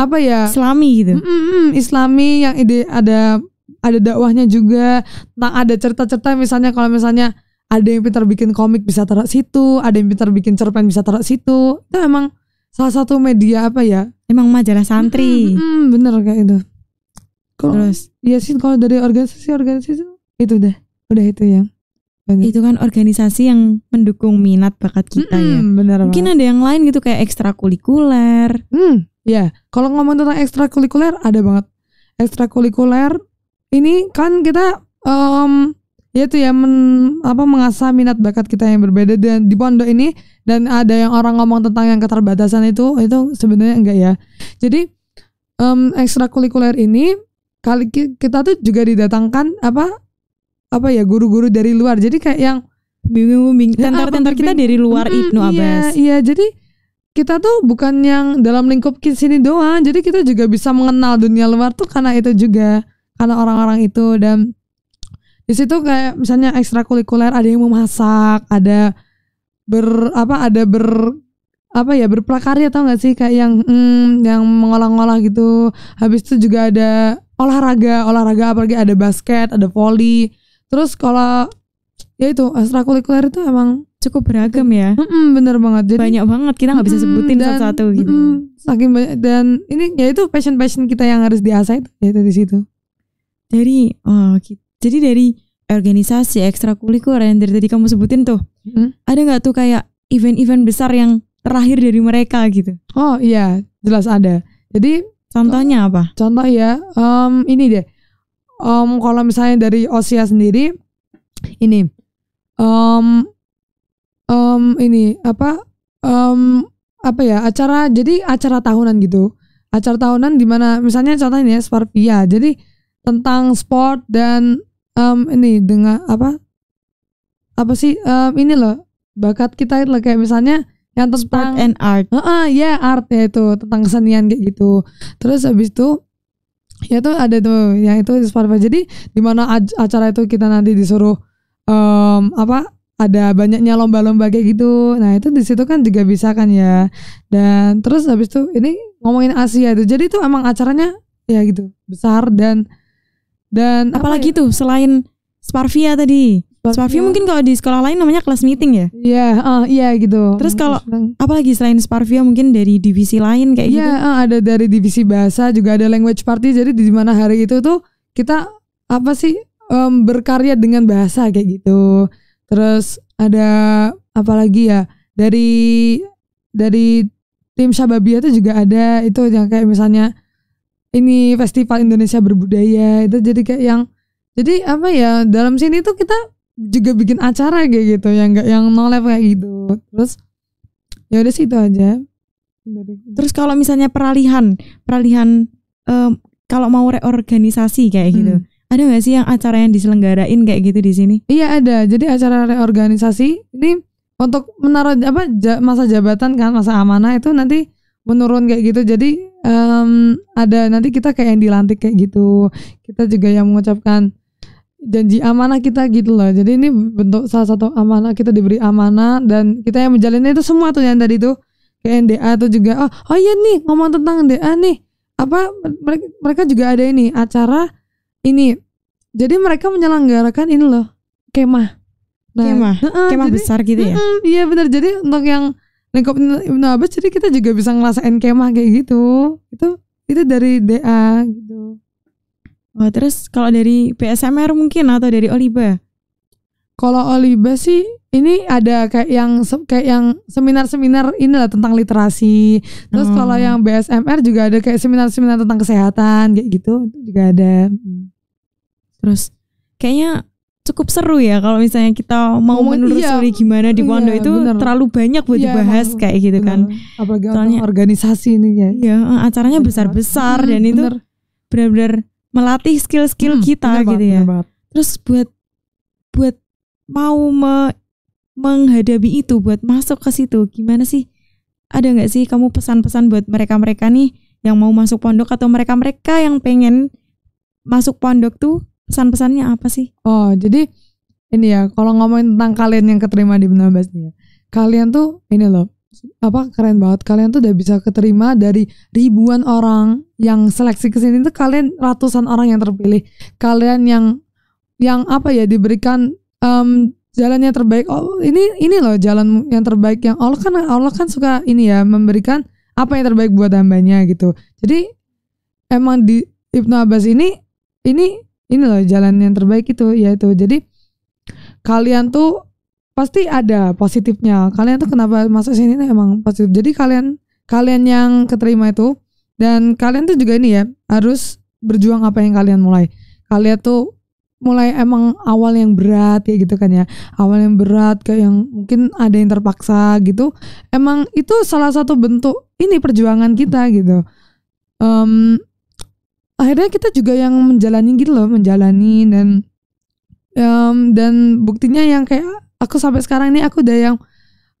apa ya Islami gitu. Mm -mm, Islami yang ide ada ada dakwahnya juga. tentang ada cerita-cerita misalnya kalau misalnya ada yang pintar bikin komik bisa taruh situ, ada yang pintar bikin cerpen bisa taruh situ. Itu emang salah satu media apa ya? Emang majalah santri. Mm -mm, bener kayak itu. Kalo, Terus, ya sih kalau dari organisasi-organisasi itu udah, udah itu ya banyak. Itu kan organisasi yang mendukung minat bakat kita mm -hmm, ya. Bener Mungkin banget. ada yang lain gitu kayak ekstrakurikuler. Mm. Ya, kalau ngomong tentang ekstrakurikuler ada banget. Ekstrakurikuler ini kan kita um, ya ya men, apa mengasah minat bakat kita yang berbeda dan di pondok ini dan ada yang orang ngomong tentang yang keterbatasan itu itu sebenarnya enggak ya. Jadi um, ekstrakurikuler ini kali kita tuh juga didatangkan apa apa ya guru-guru dari luar. Jadi kayak yang bimbing-bimbing kita dari luar hmm, Ibnu iya, Abbas. Iya, iya, jadi kita tuh bukan yang dalam lingkup sini doang jadi kita juga bisa mengenal dunia luar tuh karena itu juga karena orang-orang itu dan di situ kayak misalnya ekstrakurikuler ada yang memasak ada ber apa ada ber apa ya berprakarya tau gak sih kayak yang hmm, yang mengolah olah gitu habis itu juga ada olahraga olahraga apalagi ada basket ada volley terus kalau ya itu ekstrakurikuler itu emang cukup beragam ya. Mm -mm, bener banget. Jadi, banyak banget kita nggak mm -mm, bisa sebutin satu-satu gitu -mm, gitu. Mm, saking banyak dan ini ya itu passion passion kita yang harus diasah itu ya dari situ. Dari oh jadi dari organisasi ekstrakurikuler yang dari tadi kamu sebutin tuh. Mm. Ada nggak tuh kayak event-event besar yang terakhir dari mereka gitu? Oh iya, jelas ada. Jadi contohnya apa? Contoh ya, um, ini deh. Um, kalau misalnya dari Osia sendiri ini um, um, ini apa um, apa ya acara jadi acara tahunan gitu acara tahunan di mana misalnya contohnya ya jadi tentang sport dan um, ini dengan apa apa sih um, ini loh bakat kita itu kayak misalnya yang tentang sport and art uh, uh, ya yeah, art ya itu tentang kesenian kayak gitu terus habis itu ya tuh ada tuh yang itu Sparvia jadi di mana acara itu kita nanti disuruh um, apa ada banyaknya lomba-lomba kayak gitu. Nah, itu di situ kan juga bisa kan ya. Dan terus habis itu ini ngomongin Asia itu. Jadi itu emang acaranya ya gitu, besar dan dan apalagi apa ya? tuh selain Sparvia tadi. Sparvia, Sparvia mungkin kalau di sekolah lain namanya kelas meeting ya? Iya, yeah, uh, iya yeah, gitu. Terus kalau apalagi selain Sparvia mungkin dari divisi lain kayak yeah, gitu? Iya, uh, ada dari divisi bahasa juga ada language party. Jadi di mana hari itu tuh kita apa sih um, berkarya dengan bahasa kayak gitu. Terus ada apa lagi ya? Dari dari tim Syababia itu juga ada itu yang kayak misalnya ini festival Indonesia berbudaya itu jadi kayak yang jadi apa ya dalam sini tuh kita juga bikin acara kayak gitu yang nggak yang level kayak gitu terus ya udah sih itu aja terus kalau misalnya peralihan peralihan um, kalau mau reorganisasi kayak gitu. hmm. gitu ada nggak sih yang acara yang diselenggarain kayak gitu di sini? Iya ada. Jadi acara reorganisasi ini untuk menaruh apa masa jabatan kan masa amanah itu nanti menurun kayak gitu. Jadi um, ada nanti kita kayak yang dilantik kayak gitu. Kita juga yang mengucapkan janji amanah kita gitu loh. Jadi ini bentuk salah satu amanah kita diberi amanah dan kita yang menjalannya itu semua tuh yang tadi tuh kayak NDA tuh juga oh oh iya nih ngomong tentang NDA nih apa mereka juga ada ini acara ini jadi mereka menyelenggarakan ini loh kemah nah, kemah uh, kemah jadi, besar gitu ya uh, iya benar jadi untuk yang lingkup Ibnu Abbas jadi kita juga bisa ngerasain kemah kayak gitu itu itu dari DA gitu oh, terus kalau dari PSMR mungkin atau dari Oliba? Kalau Oliba sih ini ada kayak yang kayak yang seminar-seminar inilah tentang literasi. Terus oh. kalau yang BSMR juga ada kayak seminar-seminar tentang kesehatan kayak gitu juga ada. Hmm. Terus kayaknya cukup seru ya kalau misalnya kita mau menelusuri iya, gimana di Pondok iya, itu bener. terlalu banyak buat iya, dibahas emang, kayak gitu bener. kan. Apalagi Soalnya, organisasi ini ya. Iya, eh, acaranya besar-besar hmm, dan itu benar-benar melatih skill-skill hmm, kita bener gitu bener ya. Terus buat buat mau me, menghadapi itu, buat masuk ke situ, gimana sih? Ada nggak sih kamu pesan-pesan buat mereka-mereka nih yang mau masuk pondok atau mereka-mereka yang pengen masuk pondok tuh pesan-pesannya apa sih? Oh, jadi ini ya, kalau ngomongin tentang kalian yang keterima di 19 nih ya. Kalian tuh ini loh, apa keren banget kalian tuh udah bisa keterima dari ribuan orang yang seleksi ke sini tuh kalian ratusan orang yang terpilih kalian yang yang apa ya diberikan um, jalannya terbaik oh, ini ini loh jalan yang terbaik yang Allah kan Allah kan suka ini ya memberikan apa yang terbaik buat hambanya gitu jadi emang di Ibnu Abbas ini ini ini loh jalan yang terbaik itu yaitu jadi kalian tuh pasti ada positifnya kalian tuh kenapa masuk sini tuh emang positif jadi kalian kalian yang keterima itu dan kalian tuh juga ini ya harus berjuang apa yang kalian mulai kalian tuh mulai emang awal yang berat ya gitu kan ya awal yang berat kayak yang mungkin ada yang terpaksa gitu emang itu salah satu bentuk ini perjuangan kita gitu um, akhirnya kita juga yang menjalani gitu loh menjalani dan um, dan buktinya yang kayak aku sampai sekarang ini aku udah yang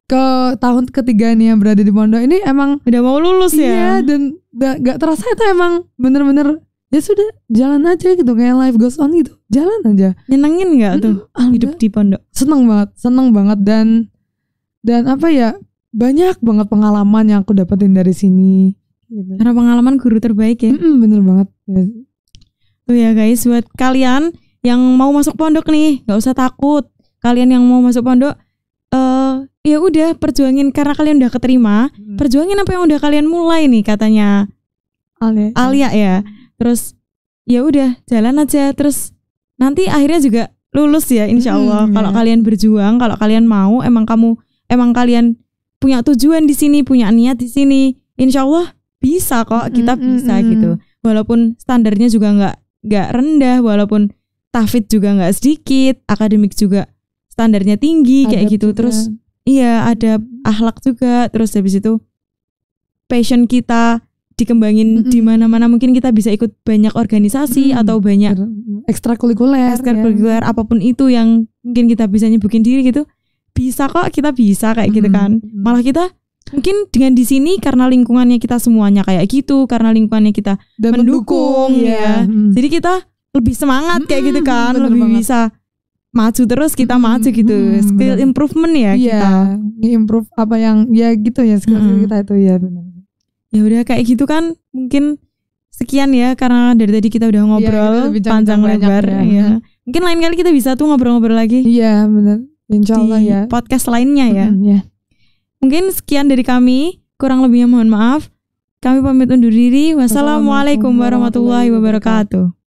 ke tahun ketiga nih yang berada di pondok ini emang udah mau lulus ya? iya, ya dan gak, terasa itu emang bener-bener ya sudah jalan aja gitu kayak life goes on gitu jalan aja nyenengin nggak tuh hmm, hidup di pondok seneng banget seneng banget dan dan apa ya banyak banget pengalaman yang aku dapetin dari sini gitu. karena pengalaman guru terbaik ya mm -mm, bener banget tuh ya guys buat kalian yang mau masuk pondok nih nggak usah takut kalian yang mau masuk pondok uh, ya udah perjuangin karena kalian udah keterima hmm. perjuangin apa yang udah kalian mulai nih katanya Alia Alia ya terus ya udah jalan aja terus nanti akhirnya juga lulus ya insya Allah hmm, kalau ya. kalian berjuang kalau kalian mau emang kamu emang kalian punya tujuan di sini punya niat di sini insya Allah bisa kok kita mm -hmm. bisa gitu walaupun standarnya juga nggak nggak rendah walaupun tafid juga nggak sedikit akademik juga standarnya tinggi Adab kayak gitu juga. terus iya ada akhlak juga terus habis itu passion kita dikembangin mm -hmm. di mana-mana mungkin kita bisa ikut banyak organisasi mm -hmm. atau banyak ekstrakurikuler ekstrakurikuler ya. apapun itu yang mungkin kita bisa nyebukin diri gitu bisa kok kita bisa kayak mm -hmm. gitu kan malah kita mungkin dengan di sini karena lingkungannya kita semuanya kayak gitu karena lingkungannya kita Dan mendukung, ya. ya hmm. Jadi kita lebih semangat kayak gitu hmm, kan, Bener lebih banget. bisa maju terus kita hmm, maju gitu hmm, skill bener. improvement ya iya, kita improve apa yang ya gitu ya skill hmm. kita itu ya benar ya udah kayak gitu kan mungkin sekian ya karena dari tadi kita udah iya, ngobrol ya, kita panjang lebar ya. ya mungkin lain kali kita bisa tuh ngobrol-ngobrol lagi iya benar insyaallah ya podcast lainnya ya, hmm, ya. Mungkin sekian dari kami, kurang lebihnya mohon maaf. Kami pamit undur diri. Wassalamualaikum warahmatullahi wabarakatuh.